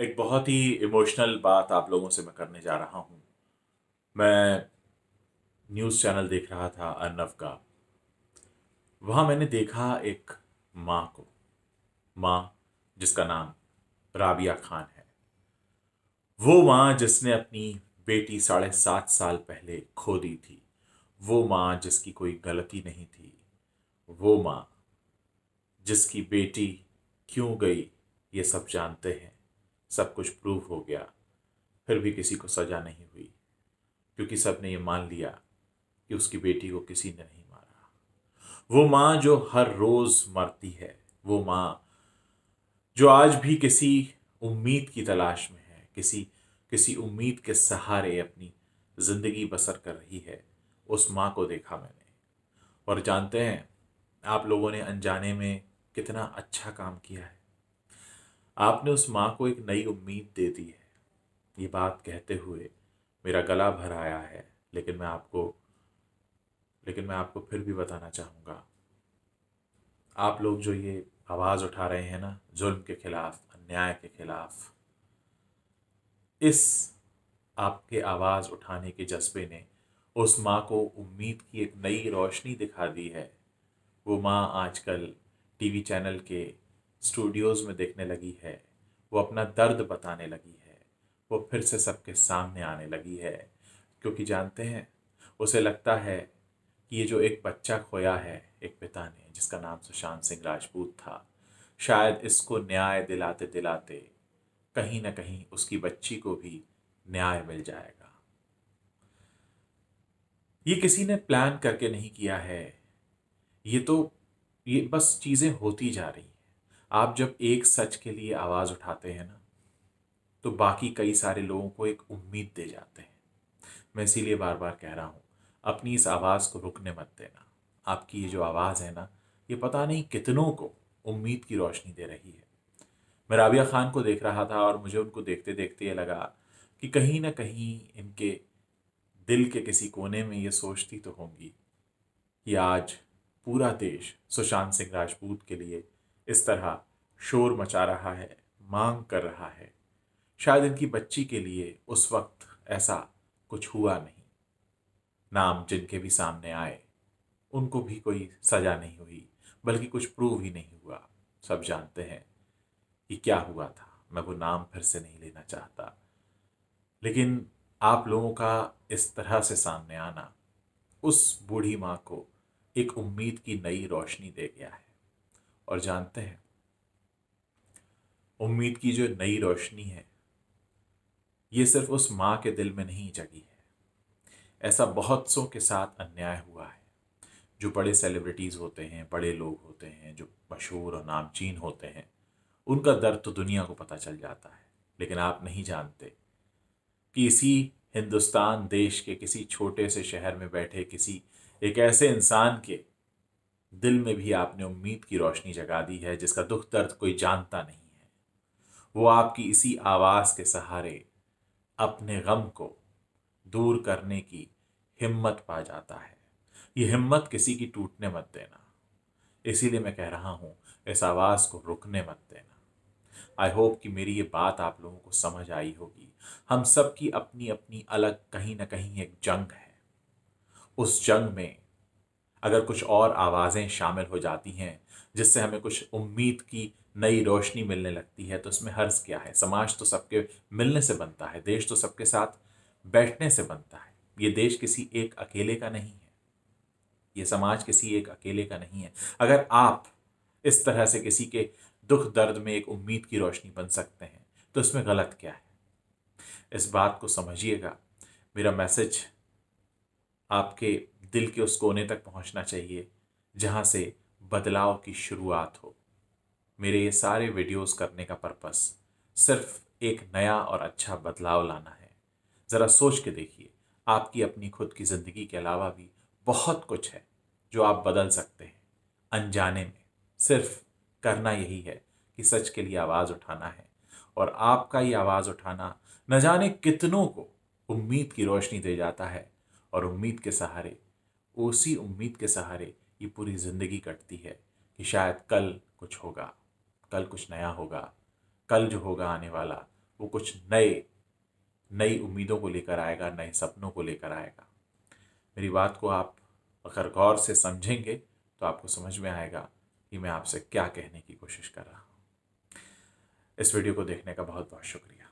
एक बहुत ही इमोशनल बात आप लोगों से मैं करने जा रहा हूँ मैं न्यूज़ चैनल देख रहा था अर्नव का वहाँ मैंने देखा एक माँ को माँ जिसका नाम राबिया खान है वो माँ जिसने अपनी बेटी साढ़े सात साल पहले खो दी थी वो माँ जिसकी कोई गलती नहीं थी वो माँ जिसकी बेटी क्यों गई ये सब जानते हैं सब कुछ प्रूव हो गया फिर भी किसी को सज़ा नहीं हुई क्योंकि सब ने ये मान लिया कि उसकी बेटी को किसी ने नहीं मारा वो माँ जो हर रोज़ मरती है वो माँ जो आज भी किसी उम्मीद की तलाश में है किसी किसी उम्मीद के सहारे अपनी ज़िंदगी बसर कर रही है उस माँ को देखा मैंने और जानते हैं आप लोगों ने अनजाने में कितना अच्छा काम किया है आपने उस माँ को एक नई उम्मीद दे दी है ये बात कहते हुए मेरा गला भर आया है लेकिन मैं आपको लेकिन मैं आपको फिर भी बताना चाहूँगा आप लोग जो ये आवाज़ उठा रहे हैं ना जुल्म के ख़िलाफ़ अन्याय के ख़िलाफ़ इस आपके आवाज़ उठाने के जज्बे ने उस माँ को उम्मीद की एक नई रोशनी दिखा दी है वो माँ आजकल टीवी चैनल के स्टूडियोज़ में देखने लगी है वो अपना दर्द बताने लगी है वो फिर से सबके सामने आने लगी है क्योंकि जानते हैं उसे लगता है कि ये जो एक बच्चा खोया है एक पिता ने जिसका नाम सुशांत सिंह राजपूत था शायद इसको न्याय दिलाते दिलाते कहीं ना कहीं उसकी बच्ची को भी न्याय मिल जाएगा ये किसी ने प्लान करके नहीं किया है ये तो ये बस चीज़ें होती जा रही आप जब एक सच के लिए आवाज़ उठाते हैं ना तो बाकी कई सारे लोगों को एक उम्मीद दे जाते हैं मैं इसीलिए बार बार कह रहा हूँ अपनी इस आवाज़ को रुकने मत देना आपकी ये जो आवाज़ है ना ये पता नहीं कितनों को उम्मीद की रोशनी दे रही है मैं राबिया ख़ान को देख रहा था और मुझे उनको देखते देखते ये लगा कि कहीं ना कहीं इनके दिल के किसी कोने में ये सोचती तो होंगी कि आज पूरा देश सुशांत सिंह राजपूत के लिए इस तरह शोर मचा रहा है मांग कर रहा है शायद इनकी बच्ची के लिए उस वक्त ऐसा कुछ हुआ नहीं नाम जिनके भी सामने आए उनको भी कोई सजा नहीं हुई बल्कि कुछ प्रूव ही नहीं हुआ सब जानते हैं कि क्या हुआ था मैं वो नाम फिर से नहीं लेना चाहता लेकिन आप लोगों का इस तरह से सामने आना उस बूढ़ी माँ को एक उम्मीद की नई रोशनी दे गया है और जानते हैं उम्मीद की जो नई रोशनी है ये सिर्फ उस माँ के दिल में नहीं जगी है ऐसा बहुत सौ के साथ अन्याय हुआ है जो बड़े सेलिब्रिटीज़ होते हैं बड़े लोग होते हैं जो मशहूर और नामचीन होते हैं उनका दर्द तो दुनिया को पता चल जाता है लेकिन आप नहीं जानते कि इसी हिंदुस्तान देश के किसी छोटे से शहर में बैठे किसी एक ऐसे इंसान के दिल में भी आपने उम्मीद की रोशनी जगा दी है जिसका दुख दर्द कोई जानता नहीं वो आपकी इसी आवाज़ के सहारे अपने गम को दूर करने की हिम्मत पा जाता है ये हिम्मत किसी की टूटने मत देना इसीलिए मैं कह रहा हूँ इस आवाज़ को रुकने मत देना आई होप कि मेरी ये बात आप लोगों को समझ आई होगी हम सब की अपनी अपनी अलग कहीं ना कहीं एक जंग है उस जंग में अगर कुछ और आवाज़ें शामिल हो जाती हैं जिससे हमें कुछ उम्मीद की नई रोशनी मिलने लगती है तो इसमें हर्ज क्या है समाज तो सबके मिलने से बनता है देश तो सबके साथ बैठने से बनता है ये देश किसी एक अकेले का नहीं है ये समाज किसी एक अकेले का नहीं है अगर आप इस तरह से किसी के दुख दर्द में एक उम्मीद की रोशनी बन सकते हैं तो इसमें गलत क्या है इस बात को समझिएगा मेरा मैसेज आपके दिल के उस कोने तक पहुंचना चाहिए जहां से बदलाव की शुरुआत हो मेरे ये सारे वीडियोस करने का पर्पस सिर्फ एक नया और अच्छा बदलाव लाना है ज़रा सोच के देखिए आपकी अपनी खुद की ज़िंदगी के अलावा भी बहुत कुछ है जो आप बदल सकते हैं अनजाने में सिर्फ करना यही है कि सच के लिए आवाज़ उठाना है और आपका ये आवाज़ उठाना न जाने कितनों को उम्मीद की रोशनी दे जाता है और उम्मीद के सहारे उसी उम्मीद के सहारे ये पूरी ज़िंदगी कटती है कि शायद कल कुछ होगा कल कुछ नया होगा कल जो होगा आने वाला वो कुछ नए नई उम्मीदों को लेकर आएगा नए सपनों को लेकर आएगा मेरी बात को आप अगर गौर से समझेंगे तो आपको समझ में आएगा कि मैं आपसे क्या कहने की कोशिश कर रहा हूँ इस वीडियो को देखने का बहुत बहुत शुक्रिया